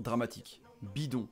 dramatique, bidon,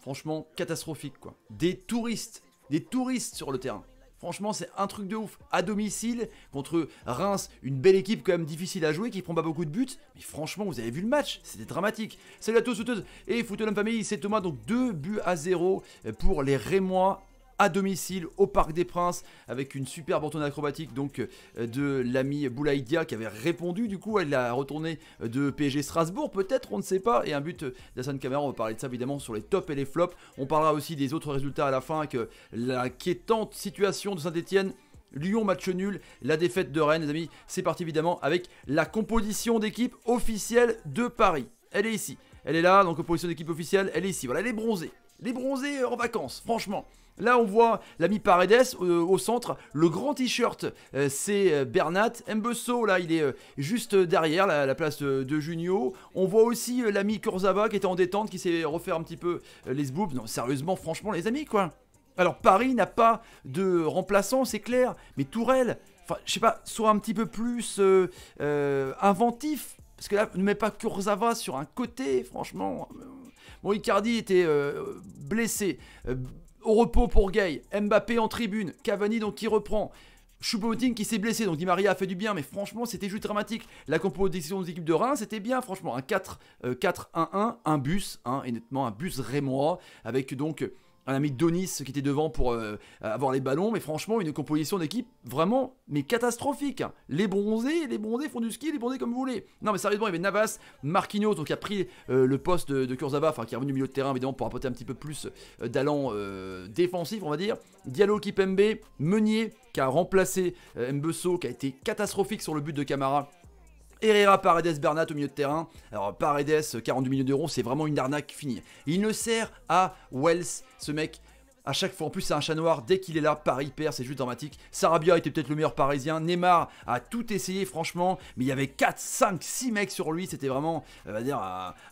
franchement catastrophique quoi. Des touristes, des touristes sur le terrain. Franchement, c'est un truc de ouf. À domicile, contre Reims, une belle équipe quand même difficile à jouer, qui prend pas beaucoup de buts. Mais franchement, vous avez vu le match, c'était dramatique. Salut à tous, sauteuses et la famille c'est Thomas. Donc 2 buts à 0 pour les Rémois à domicile au Parc des Princes avec une superbe retournée acrobatique donc euh, de l'ami Boulaïdia qui avait répondu du coup Elle la retournée de PSG Strasbourg peut-être on ne sait pas et un but d'Assane Kamara on va parler de ça évidemment sur les tops et les flops on parlera aussi des autres résultats à la fin avec l'inquiétante situation de Saint-Etienne Lyon match nul, la défaite de Rennes, les amis, c'est parti évidemment avec la composition d'équipe officielle de Paris. Elle est ici, elle est là, donc composition d'équipe officielle, elle est ici. Voilà, elle est bronzée. Les bronzés euh, en vacances, franchement. Là, on voit l'ami Paredes euh, au centre, le grand t-shirt, euh, c'est euh, Bernat. Mbesso, là, il est juste derrière la, place de Junio. On voit aussi l'ami Corzava qui était en détente, qui s'est refaire un petit peu les boobs. Non, sérieusement, franchement, les amis, quoi. Alors, Paris n'a pas de remplaçant, c'est clair, mais Tourelle, enfin, je sais pas, soit un petit peu plus inventif. Parce que là, ne met pas Corzava sur un côté, franchement. Bon, Icardi était blessé au repos pour Gay, Mbappé en tribune, Cavani donc qui reprend. choupo qui s'est blessé, donc Di Maria a fait du bien, mais franchement, c'était juste dramatique. La composition des équipes de Reims, c'était bien, franchement, un 4-1-1, euh, un bus, hein, et nettement un bus rémois, avec donc un ami Donis qui était devant pour euh, avoir les ballons, mais franchement, une composition d'équipe vraiment, mais catastrophique. Hein. Les bronzés, les bronzés font du ski, les bronzés comme vous voulez. Non, mais sérieusement, il y avait Navas, Marquinhos, donc qui a pris euh, le poste de, de enfin qui est revenu au milieu de terrain, évidemment, pour apporter un petit peu plus euh, d'allant défensif, on va dire. Diallo, MB, Meunier, qui a remplacé Mbesso, qui a été catastrophique sur le but de Camara Herrera, Paredes, Bernat au milieu de terrain. Alors Paredes, 42 millions d'euros, c'est vraiment une arnaque finie. Il ne sert à Wells, ce mec à chaque fois. En plus, c'est un chat noir. Dès qu'il est là, Paris perd. C'est juste dramatique. Sarabia était peut-être le meilleur parisien. Neymar a tout essayé, franchement. Mais il y avait 4, 5, 6 mecs sur lui. C'était vraiment, euh, on va dire,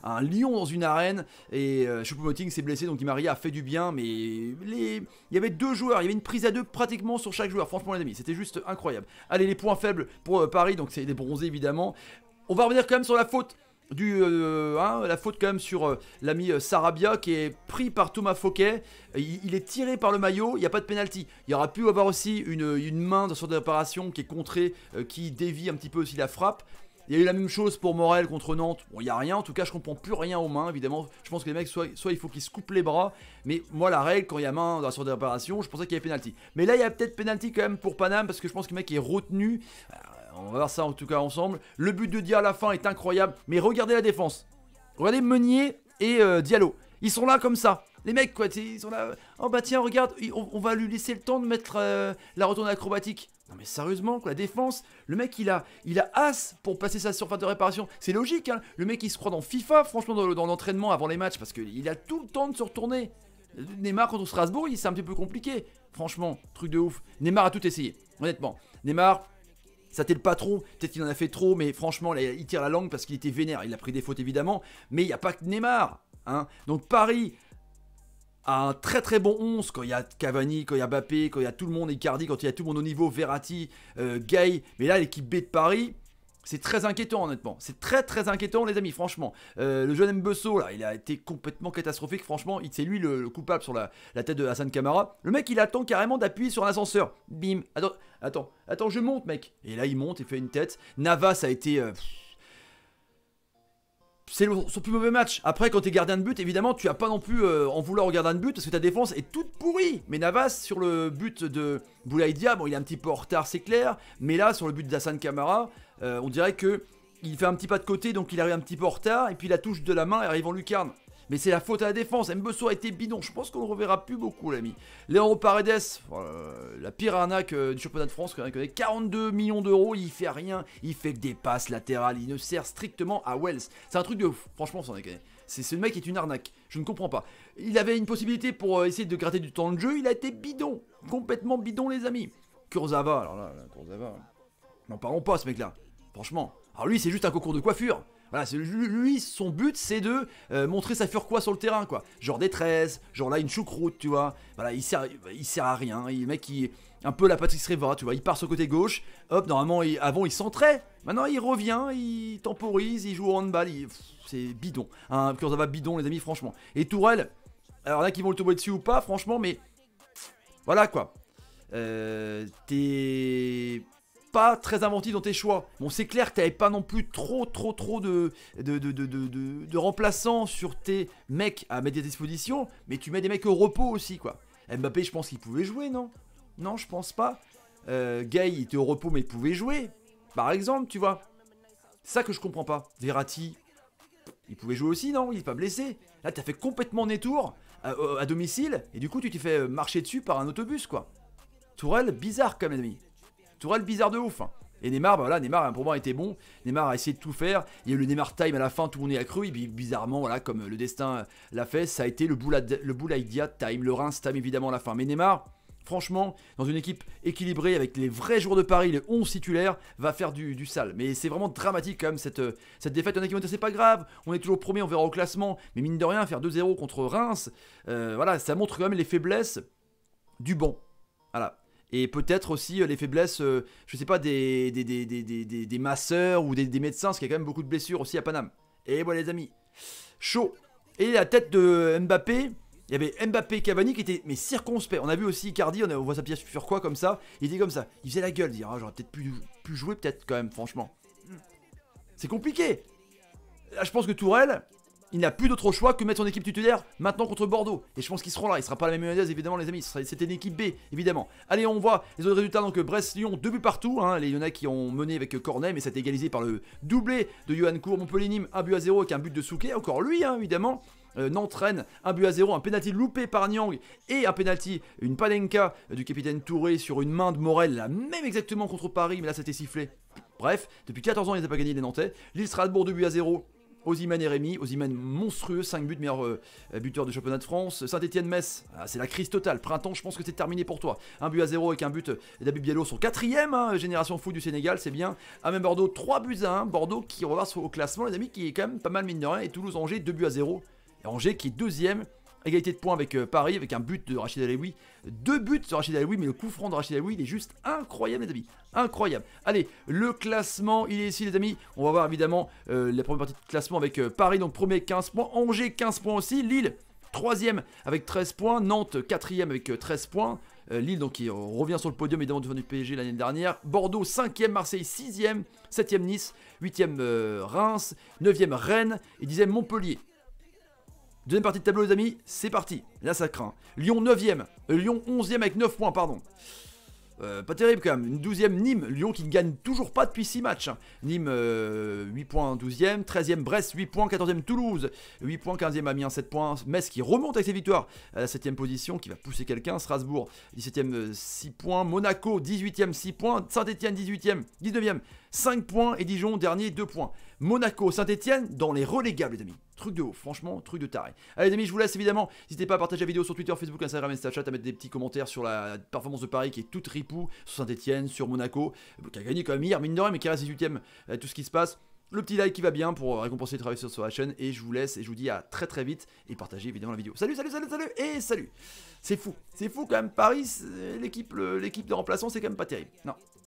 un, lion dans une arène. Et euh, Choupo-Moting s'est blessé. Donc, Imaria a fait du bien. Mais les... il y avait deux joueurs. Il y avait une prise à deux pratiquement sur chaque joueur. Franchement, les amis, c'était juste incroyable. Allez, les points faibles pour euh, Paris. Donc, c'est des bronzés, évidemment. On va revenir quand même sur la faute du, euh, hein, la faute quand même sur euh, l'ami euh, Sarabia qui est pris par Thomas Fauquet Il, est tiré par le maillot, il n'y a pas de pénalty Il y aura pu avoir aussi une, une main dans de réparation qui est contrée, qui dévie un petit peu aussi la frappe. Il y a eu la même chose pour Morel contre Nantes. Bon, il n'y a rien, en tout cas, je comprends plus rien aux mains, évidemment. Je pense que les mecs, soit, il faut qu'ils se coupent les bras, mais moi, la règle, quand il y a main dans la sorte de réparation, je pensais qu'il y avait pénalty. Mais là, il y a peut-être pénalty quand même pour Paname, parce que je pense que le mec est retenu on va voir ça en tout cas ensemble. Le but de Dia à la fin est incroyable, mais regardez la défense. Regardez Meunier et euh, Diallo. Ils sont là comme ça. Les mecs, quoi, ils sont là. Oh bah tiens, regarde, on, va lui laisser le temps de mettre euh, la retourne acrobatique. Non mais sérieusement, quoi, la défense, le mec il a, il a as pour passer sa surface de réparation. C'est logique, hein. Le mec il se croit dans FIFA, franchement, dans, l'entraînement avant les matchs, parce qu'il a tout le temps de se retourner. Neymar contre Strasbourg, c'est un petit peu compliqué. Franchement, truc de ouf. Neymar a tout essayé, honnêtement. Neymar, ça t'est le patron, peut-être qu'il en a fait trop, mais franchement, il tire la langue parce qu'il était vénère. Il a pris des fautes évidemment, mais il n'y a pas que Neymar. Hein. Donc Paris a un très très bon 11 quand il y a Cavani, quand il y a Bappé, quand il y a tout le monde, Icardi, quand il y a tout le monde au niveau, Verratti, euh, Gay. Mais là, l'équipe B de Paris, c'est très inquiétant, honnêtement. C'est très très inquiétant, les amis, franchement. Euh, le jeune Mbesso, là, il a été complètement catastrophique, franchement. C'est lui le, coupable sur la, tête de Hassan Kamara. Le mec, il attend carrément d'appuyer sur l'ascenseur. Bim. Attends, attends, attends, je monte, mec. Et là, il monte il fait une tête. Navas a été. Euh, c'est son plus mauvais match. Après, quand t'es gardien de but, évidemment, tu as pas non plus euh, en vouloir au gardien de but parce que ta défense est toute pourrie. Mais Navas, sur le but de Boulaïdia, bon, il est un petit peu en retard, c'est clair. Mais là, sur le but d'Hassan Kamara, euh, on dirait que il fait un petit pas de côté, donc il arrive un petit peu en retard, et puis la touche de la main arrive en lucarne. Mais c'est la faute à la défense. Mbosso a été bidon. Je pense qu'on ne reverra plus beaucoup, l'ami. Léon Paredes, la pire arnaque euh, du championnat de France, 42 millions d'euros. Il fait rien. Il fait que des passes latérales. Il ne sert strictement à Wells. C'est un truc de Franchement, C'est ce mec est une arnaque. Je ne comprends pas. Il avait une possibilité pour euh, essayer de gratter du temps de jeu. Il a été bidon. Complètement bidon, les amis. Kurzava, alors là, là Kurzava. N'en parlons pas, ce mec-là. Franchement. Alors lui, c'est juste un concours de coiffure. Voilà, lui, son but, c'est de euh, montrer sa quoi sur le terrain, quoi. Genre des 13, genre là, une choucroute, tu vois. Voilà, il sert, il sert à rien. Il, le mec, il, un peu la Patrice Réva, tu vois. Il part sur le côté gauche. Hop, normalement, avant, il s'entrait. Maintenant, il revient, il temporise, il joue au handball. C'est bidon. Hein, va bidon, les amis, franchement. Et Tourelle, alors là, qu'ils vont le tomber dessus ou pas, franchement, mais... Voilà, quoi. Euh, T'es pas très inventif dans tes choix. Bon, c'est clair que t'avais pas non plus trop, trop, trop de, de, de, de, de remplaçants sur tes mecs à mettre à disposition, mais tu mets des mecs au repos aussi, quoi. Mbappé, je pense qu'il pouvait jouer, non Non, je pense pas. Euh, Gay, il était au repos, mais il pouvait jouer. Par exemple, tu vois. C'est ça que je comprends pas. Verratti, il pouvait jouer aussi, non Il est pas blessé. Là, t'as fait complètement détour à, à domicile, et du coup, tu t'es fait marcher dessus par un autobus, quoi. Tourelle, bizarre, comme ami le bizarre de ouf. Hein. Et Neymar, bah voilà, Neymar hein, pour moi était bon. Neymar a essayé de tout faire. Il y a eu le Neymar time à la fin, tout le monde est cru. Et puis bizarrement, voilà, comme le destin euh, l'a fait, ça a été le Boulaïdia time, le Reims time évidemment à la fin. Mais Neymar, franchement, dans une équipe équilibrée avec les vrais joueurs de Paris, les 11 titulaires, va faire du, sale. Mais c'est vraiment dramatique quand même cette, euh, cette défaite. en a c'est pas grave, on est toujours premier, on verra au classement. Mais mine de rien, faire 2-0 contre Reims, euh, voilà, ça montre quand même les faiblesses du bon Voilà, et peut-être aussi euh, les faiblesses, euh, je sais pas, des, des, des, des, des masseurs ou des, médecins, parce qu'il y a quand même beaucoup de blessures aussi à Paname. Et voilà les amis, chaud. Et la tête de Mbappé, il y avait Mbappé Cavani qui était mais circonspect. On a vu aussi Icardi, on, voit sa pièce sur quoi comme ça, il était comme ça, il faisait la gueule, dire ah, j'aurais peut-être pu, jouer peut-être quand même franchement. C'est compliqué. Là je pense que Tourelle, il n'a plus d'autre choix que mettre son équipe titulaire maintenant contre Bordeaux. Et je pense qu'ils seront là. Il sera pas la même mayonnaise, évidemment, les amis. C'était une équipe B, évidemment. Allez, on voit les autres résultats. Donc, Brest-Lyon, deux buts partout. Hein. Les Lyonnais qui ont mené avec Cornet, mais ça a été égalisé par le doublé de Johan Cour. Montpellier-Nîmes, un but à 0 avec un but de Souquet. Encore lui, hein, évidemment. Euh, n'entraîne. un but à zéro, un penalty loupé par Nyang et un penalty, une palenka euh, du capitaine Touré sur une main de Morel, la même exactement contre Paris, mais là c'était sifflé. Bref, depuis 14 ans, ils n'ont pas gagné les Nantais. Lille Strasbourg buts à 0. Osiman et Rémy, Osiman monstrueux, 5 buts, meilleur euh, buteur du championnat de France. Saint-Etienne-Metz, ah, c'est la crise totale. Printemps, je pense que c'est terminé pour toi. Un but à 0 avec un but euh, d'Abi Biello, son 4 hein, génération foot du Sénégal, c'est bien. À ah, même Bordeaux, 3 buts à 1. Bordeaux qui reverse au classement, les amis, qui est quand même pas mal mine de rien. Et Toulouse-Angers, 2 buts à 0. Et Angers qui est deuxième Égalité de points avec euh, Paris, avec un but de Rachid Alaoui. Deux buts de Rachid Alaoui, mais le coup franc de Rachid Alaoui, il est juste incroyable, les amis. Incroyable. Allez, le classement, il est ici, les amis. On va voir évidemment euh, la première partie de classement avec euh, Paris, donc premier 15 points. Angers, 15 points aussi. Lille, troisième avec 13 points. Nantes, quatrième avec 13 points. Lille donc il revient sur le podium évidemment devant du PSG l'année dernière. Bordeaux 5 Marseille 6e, 7e Nice, 8e Reims, 9e Rennes et 10 Montpellier. Deuxième partie de tableau, les amis, c'est parti. Là, ça craint. Lyon 9ème, euh, Lyon 11ème avec 9 points, pardon. Euh, pas terrible quand même. Une 12ème Nîmes, Lyon qui ne gagne toujours pas depuis 6 matchs. Hein. Nîmes 8 euh, points 12ème, 13ème Brest 8 points, 14ème Toulouse 8 points, 15ème Amiens 7 points, Metz qui remonte avec ses victoires à la 7ème position qui va pousser quelqu'un, Strasbourg 17ème 6 points, Monaco 18ème 6 points, Saint-Etienne 18ème, 19ème 5 points et Dijon dernier 2 points. Monaco, Saint-Etienne dans les relégables, les amis. Truc de haut, franchement, truc de taré. Allez, les amis, je vous laisse évidemment. N'hésitez pas à partager la vidéo sur Twitter, Facebook, Instagram et Snapchat, à mettre des petits commentaires sur la performance de Paris qui est toute ripou sur Saint-Etienne, sur Monaco, qui a gagné quand même hier, mine de rien, mais qui reste 18ème, euh, tout ce qui se passe. Le petit like qui va bien pour euh, récompenser les travailleurs sur, la chaîne. Et je vous laisse et je vous dis à très très vite. Et partagez évidemment la vidéo. Salut, salut, salut, salut et salut. C'est fou. C'est fou quand même. Paris, l'équipe l'équipe de remplaçants, c'est quand même pas terrible. Non.